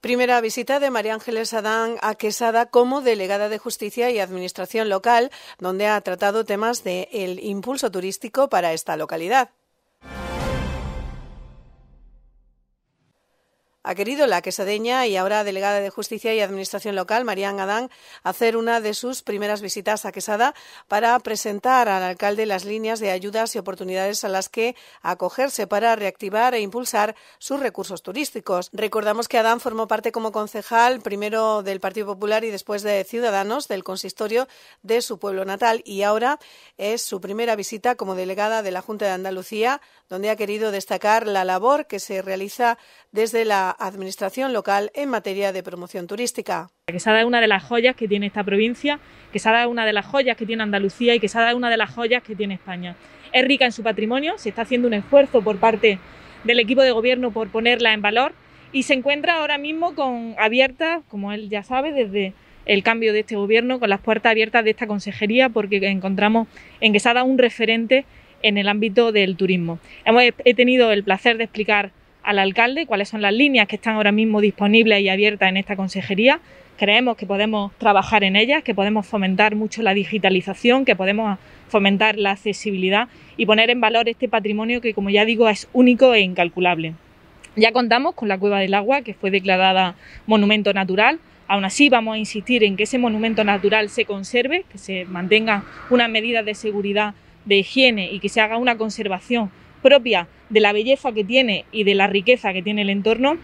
Primera visita de María Ángeles Adán a Quesada como delegada de Justicia y Administración Local, donde ha tratado temas del el impulso turístico para esta localidad. ha querido la quesadeña y ahora delegada de Justicia y Administración Local, Marían Adán, hacer una de sus primeras visitas a Quesada para presentar al alcalde las líneas de ayudas y oportunidades a las que acogerse para reactivar e impulsar sus recursos turísticos. Recordamos que Adán formó parte como concejal primero del Partido Popular y después de Ciudadanos del consistorio de su pueblo natal y ahora es su primera visita como delegada de la Junta de Andalucía, donde ha querido destacar la labor que se realiza desde la Administración local en materia de promoción turística. Quesada es una de las joyas que tiene esta provincia, Quesada es una de las joyas que tiene Andalucía y Quesada es una de las joyas que tiene España. Es rica en su patrimonio, se está haciendo un esfuerzo por parte del equipo de gobierno por ponerla en valor y se encuentra ahora mismo con abiertas, como él ya sabe, desde el cambio de este gobierno, con las puertas abiertas de esta consejería, porque encontramos en Quesada un referente en el ámbito del turismo. Hemos, he tenido el placer de explicar al alcalde cuáles son las líneas que están ahora mismo disponibles y abiertas en esta consejería. Creemos que podemos trabajar en ellas, que podemos fomentar mucho la digitalización, que podemos fomentar la accesibilidad y poner en valor este patrimonio que, como ya digo, es único e incalculable. Ya contamos con la Cueva del Agua, que fue declarada monumento natural. Aún así, vamos a insistir en que ese monumento natural se conserve, que se mantenga unas medidas de seguridad, de higiene y que se haga una conservación propia de la belleza que tiene y de la riqueza que tiene el entorno,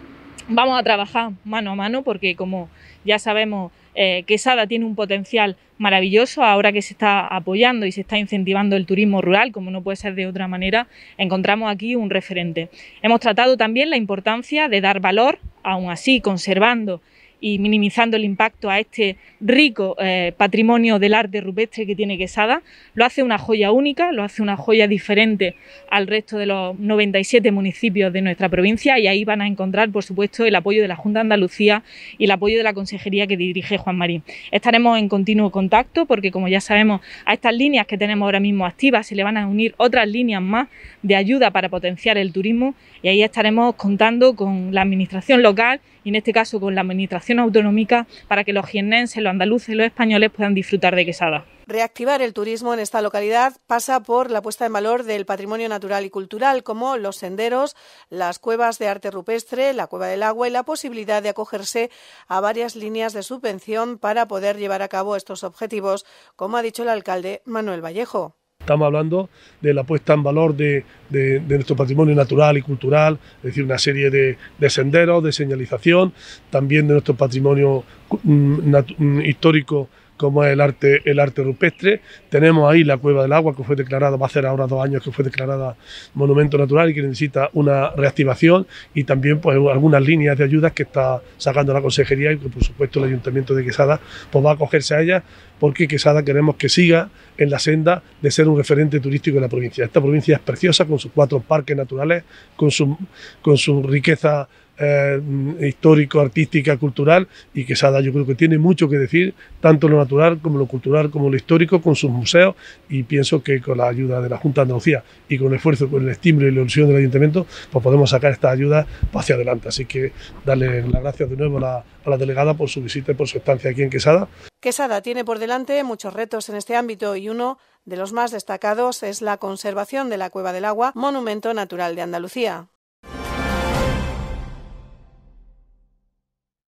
vamos a trabajar mano a mano porque como ya sabemos ...que eh, Quesada tiene un potencial maravilloso ahora que se está apoyando y se está incentivando el turismo rural, como no puede ser de otra manera, encontramos aquí un referente. Hemos tratado también la importancia de dar valor, aún así conservando y minimizando el impacto a este rico eh, patrimonio del arte rupestre que tiene Quesada. Lo hace una joya única, lo hace una joya diferente al resto de los 97 municipios de nuestra provincia y ahí van a encontrar, por supuesto, el apoyo de la Junta de Andalucía y el apoyo de la consejería que dirige Juan Marín. Estaremos en continuo contacto porque, como ya sabemos, a estas líneas que tenemos ahora mismo activas se le van a unir otras líneas más de ayuda para potenciar el turismo y ahí estaremos contando con la administración local y en este caso con la administración autonómica para que los jiennenses, los andaluces, los españoles puedan disfrutar de Quesada. Reactivar el turismo en esta localidad pasa por la puesta en valor del patrimonio natural y cultural, como los senderos, las cuevas de arte rupestre, la cueva del agua y la posibilidad de acogerse a varias líneas de subvención para poder llevar a cabo estos objetivos, como ha dicho el alcalde Manuel Vallejo. Estamos hablando de la puesta en valor de, nuestro patrimonio natural y cultural, es decir, una serie de, de senderos, de señalización, también de nuestro patrimonio mm, mm, histórico como es el arte, el arte rupestre. Tenemos ahí la Cueva del Agua, que fue declarada, va a ser ahora dos años que fue declarada monumento natural y que necesita una reactivación y también pues algunas líneas de ayudas que está sacando la consejería y que por supuesto el Ayuntamiento de Quesada pues va a acogerse a ellas porque Quesada queremos que siga en la senda de ser un referente turístico de la provincia. Esta provincia es preciosa con sus cuatro parques naturales, con su, con su riqueza eh, histórico, artística, cultural, y Quesada yo creo que tiene mucho que decir, tanto lo natural como lo cultural, como lo histórico, con sus museos, y pienso que con la ayuda de la Junta de Andalucía y con el esfuerzo, con el estímulo y la ilusión del Ayuntamiento, pues podemos sacar esta ayuda hacia adelante. Así que darle las gracias de nuevo a la, a la delegada por su visita y por su estancia aquí en Quesada. Quesada tiene por delante muchos retos en este ámbito y uno de los más destacados es la conservación de la Cueva del Agua, monumento natural de Andalucía.